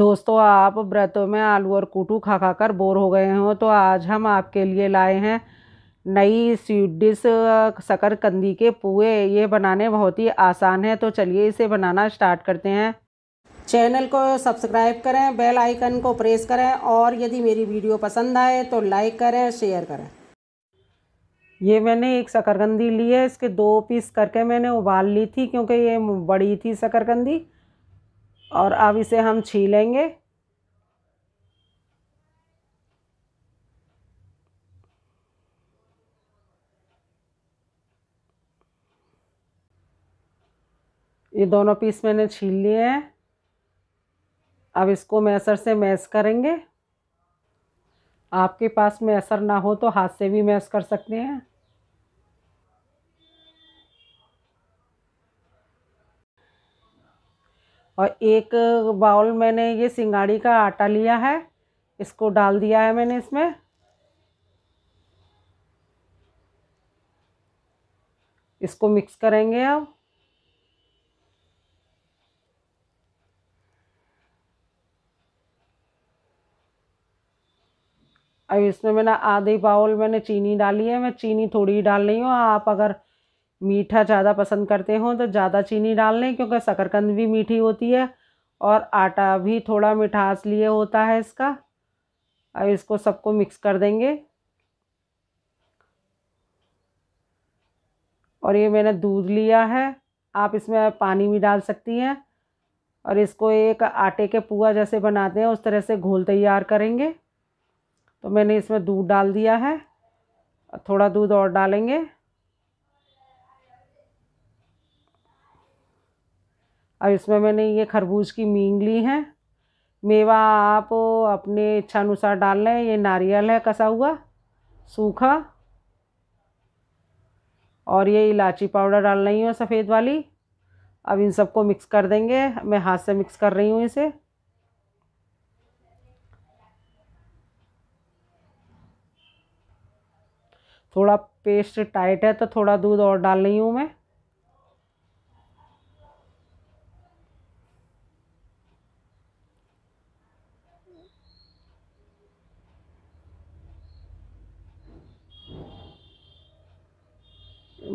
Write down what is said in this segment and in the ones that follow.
दोस्तों आप व्रतों में आलू और कूटू खा खा कर बोर हो गए हो तो आज हम आपके लिए लाए हैं नई स्वीट डिश कंदी के पुए ये बनाने बहुत ही आसान है तो चलिए इसे बनाना स्टार्ट करते हैं चैनल को सब्सक्राइब करें बेल आइकन को प्रेस करें और यदि मेरी वीडियो पसंद आए तो लाइक करें शेयर करें ये मैंने एक शकरकंदी ली है इसके दो पीस करके मैंने उबाल ली थी क्योंकि ये बड़ी थी शकरकंदी और अब इसे हम छीलेंगे ये दोनों पीस मैंने छील लिए हैं अब इसको मैसर से मैस करेंगे आपके पास मैसर ना हो तो हाथ से भी मैस कर सकते हैं और एक बाउल मैंने ये सिंगाड़ी का आटा लिया है इसको डाल दिया है मैंने इसमें इसको मिक्स करेंगे अब अब इसमें मैंने आधे बाउल मैंने चीनी डाली है मैं चीनी थोड़ी ही डाल रही हूँ आप अगर मीठा ज़्यादा पसंद करते हो तो ज़्यादा चीनी डाल लें क्योंकि शकरकंद भी मीठी होती है और आटा भी थोड़ा मिठास लिए होता है इसका अब इसको सबको मिक्स कर देंगे और ये मैंने दूध लिया है आप इसमें पानी भी डाल सकती हैं और इसको एक आटे के पुआ जैसे बनाते हैं उस तरह से घोल तैयार करेंगे तो मैंने इसमें दूध डाल दिया है थोड़ा दूध और डालेंगे अब इसमें मैंने ये खरबूज की मींग ली है मेवा आप अपने इच्छानुसार डाल लें ये नारियल है कसा हुआ सूखा और ये इलायची पाउडर डाल रही हूँ सफ़ेद वाली अब इन सबको मिक्स कर देंगे मैं हाथ से मिक्स कर रही हूँ इसे थोड़ा पेस्ट टाइट है तो थोड़ा दूध और डाल रही हूँ मैं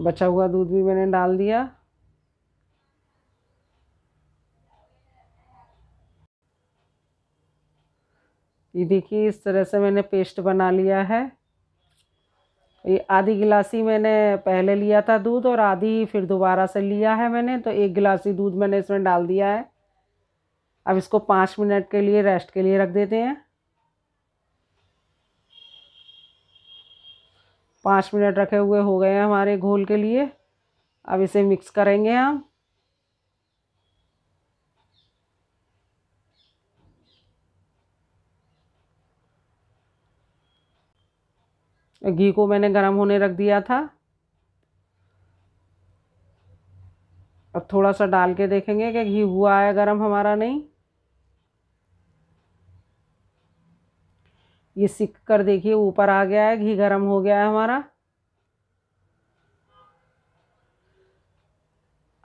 बचा हुआ दूध भी मैंने डाल दिया ये देखिए इस तरह से मैंने पेस्ट बना लिया है ये आधी गिलासी मैंने पहले लिया था दूध और आधी फिर दोबारा से लिया है मैंने तो एक गिलासी दूध मैंने इसमें डाल दिया है अब इसको पाँच मिनट के लिए रेस्ट के लिए रख देते हैं पाँच मिनट रखे हुए हो गए हैं हमारे घोल के लिए अब इसे मिक्स करेंगे हम घी को मैंने गरम होने रख दिया था अब थोड़ा सा डाल के देखेंगे कि घी हुआ है गरम हमारा नहीं ये सिक कर देखिए ऊपर आ गया है घी गर्म हो गया है हमारा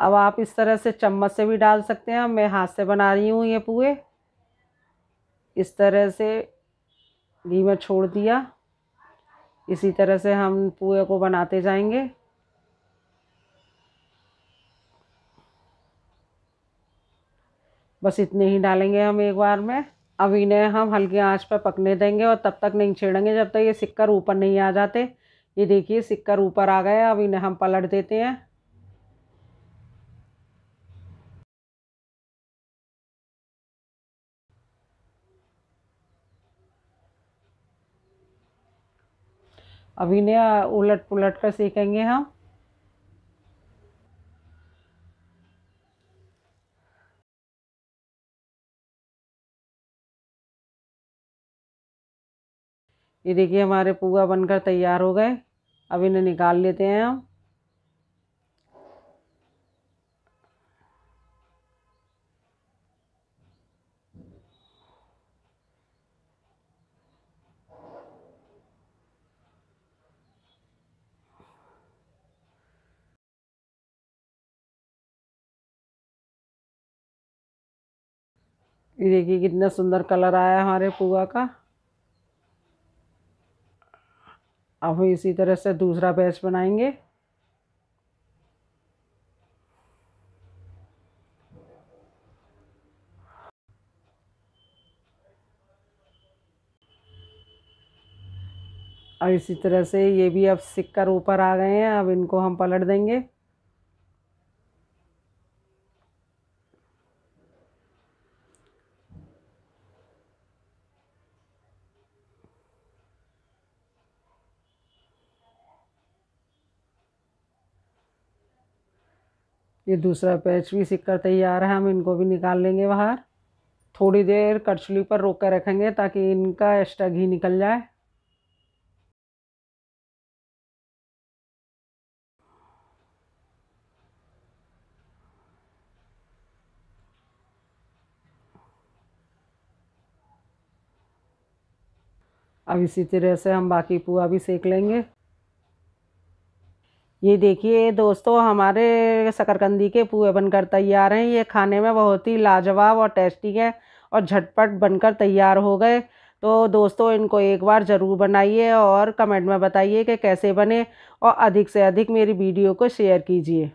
अब आप इस तरह से चम्मच से भी डाल सकते हैं मैं हाथ से बना रही हूँ ये पुए इस तरह से घी में छोड़ दिया इसी तरह से हम पुए को बनाते जाएंगे बस इतने ही डालेंगे हम एक बार में अब इन्हें हम हल्की आंच पर पकने देंगे और तब तक नहीं छेड़ेंगे जब तक ये सिक्कर ऊपर नहीं आ जाते ये देखिए सिक्कर ऊपर आ गए अब इन्हें हम पलट देते हैं अभी ने उलट पुलट कर सीखेंगे हम ये देखिए हमारे पुआ बनकर तैयार हो गए अब इन्हें निकाल लेते हैं हम ये देखिए कितना सुंदर कलर आया हमारे पुआ का अब हम इसी तरह से दूसरा बैच बनाएंगे और इसी तरह से ये भी अब सिक्कर ऊपर आ गए हैं अब इनको हम पलट देंगे ये दूसरा पैच भी सीख कर तैयार है हम इनको भी निकाल लेंगे बाहर थोड़ी देर करछली पर रोक कर रखेंगे ताकि इनका एक्स्ट्रा घी निकल जाए अब इसी तरह से हम बाकी पुआ भी सेक लेंगे ये देखिए दोस्तों हमारे शकरकंदी के पुए बनकर तैयार हैं ये खाने में बहुत ही लाजवाब और टेस्टी है और झटपट बनकर तैयार हो गए तो दोस्तों इनको एक बार ज़रूर बनाइए और कमेंट में बताइए कि कैसे बने और अधिक से अधिक मेरी वीडियो को शेयर कीजिए